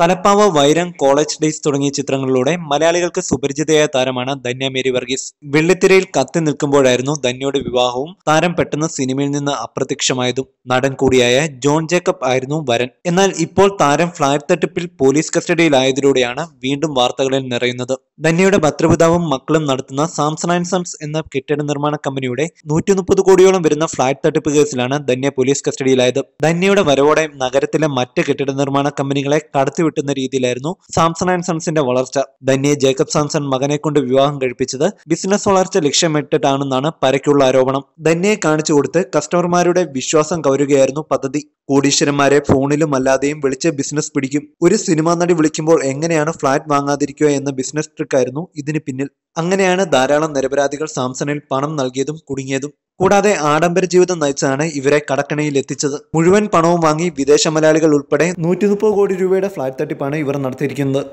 തലപ്പാവ വൈരം college days തുടങ്ങിയ ചിത്രങ്ങളിലൂടെ മലയാളികൾക്ക് സുപരിചിതയായ താരമാണ് ധന്യ മേരി വർഗീസ് വെള്ളിത്തിരയിൽ കത്തി നിൽക്കുമ്പോഴായിരുന്നു ധന്യയുടെ വിവാഹവും താരം പെട്ടെന്ന് സിനിമയിൽ നിന്ന് അപ്രത്യക്ഷമായതും നടൻ കൂടിയായ ജോൺ ജേക്കബ് ആയിരുന്നു വരൻ എന്നാൽ ഇപ്പോൾ താരം ഫ്ളാറ്റ് തട്ടിപ്പിൽ പോലീസ് കസ്റ്റഡിയിലായതിലൂടെയാണ് വീണ്ടും വാർത്തകളിൽ നിറയുന്നത് ധന്യയുടെ ഭദ്രപിതാവും മക്കളും നടത്തുന്ന സാംസൺ ആൻഡ് സൺസ് എന്ന കെട്ടിട നിർമ്മാണ കമ്പനിയുടെ നൂറ്റി മുപ്പത് കോടിയോളം വരുന്ന ഫ്ളാറ്റ് തട്ടിപ്പ് കേസിലാണ് ധന്യ പോലീസ് കസ്റ്റഡിയിലായത് ധന്യയുടെ വരവോടെ നഗരത്തിലെ മറ്റ് കെട്ടിട നിർമ്മാണ കമ്പനികളെ കടത്തിവിട്ടുന്ന രീതിയിലായിരുന്നു സാംസൺ ആൻഡ് സൺസിന്റെ വളർച്ച ധന്യയെ ജേക്കബ് സാംസൺ മകനെ കൊണ്ട് വിവാഹം കഴിപ്പിച്ചത് ബിസിനസ് വളർച്ച ലക്ഷ്യമിട്ടിട്ടാണെന്നാണ് പരക്കുള്ള ആരോപണം ധന്യയെ കാണിച്ചു കൊടുത്ത് കസ്റ്റമർമാരുടെ വിശ്വാസം കവരുകയായിരുന്നു പദ്ധതി കോടീശ്വരന്മാരെ ഫോണിലും അല്ലാതെയും വിളിച്ച് ബിസിനസ് പിടിക്കും ഒരു സിനിമാ നടി വിളിക്കുമ്പോൾ എങ്ങനെയാണ് ഫ്ളാറ്റ് വാങ്ങാതിരിക്കുക എന്ന ബിസിനസ് ട്രിക്കായിരുന്നു ഇതിന് പിന്നിൽ അങ്ങനെയാണ് ധാരാളം നിരപരാധികൾ സാംസണിൽ പണം നൽകിയതും കുടുങ്ങിയതും കൂടാതെ ആഡംബര ജീവിതം നയിച്ചാണ് ഇവരെ കടക്കണയിൽ എത്തിച്ചത് മുഴുവൻ പണവും വാങ്ങി വിദേശ മലയാളികൾ ഉൾപ്പെടെ നൂറ്റി കോടി രൂപയുടെ ഫ്ളാറ്റ് തട്ടിപ്പാണ് ഇവർ നടത്തിയിരിക്കുന്നത്